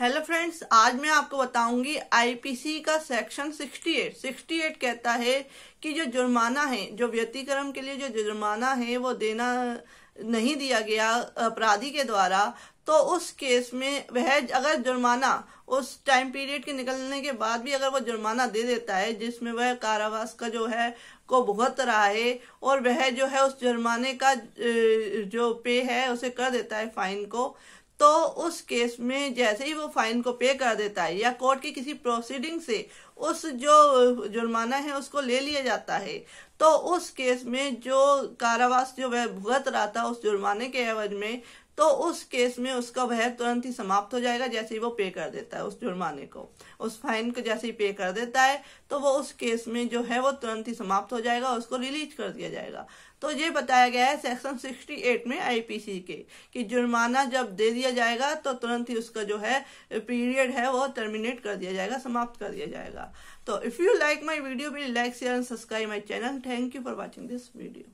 hello friends आज मैं आपको बताऊंगी आईपीसी का सेक्शन 68 68 कहता है कि जो जुर्माना है जो व्यतिक्रम के लिए जो जुर्माना है वो देना नहीं दिया गया अपराधी के द्वारा तो उस केस में वह अगर जुर्माना उस टाइम पीरियड के निकलने के बाद भी अगर वो जुर्माना दे देता है जिसमें वह कारावास का जो है को भुगत रहा है और वह जो है उस जुर्माने का जो पे है उसे कर देता है फाइन को तो उस केस में जैसे ही वो फाइन को पे कर देता है या कोर्ट की किसी प्रोसीडिंग से उस जो जुर्माना है उसको ले लिया जाता है तो उस केस में जो कारावास जो वह भुगत रहा था उस जुर्माने के एवज में तो उस केस में उसका वह तुरंत ही समाप्त हो जाएगा जैसे ही वो पे कर देता है उस जुर्माने को उस फाइन को जैसे ही पे कर देता है तो वो उस केस में जो है वो तुरंत ही समाप्त हो जाएगा उसको रिलीज कर दिया जाएगा तो ये बताया गया है सेक्शन 68 में आईपीसी के कि जुर्माना जब दे दिया जाएगा तो तुरंत ही उसका जो है पीरियड है वो टर्मिनेट कर दिया जाएगा समाप्त कर दिया जाएगा तो if you like my video please like share and subscribe my channel thank you for watching this video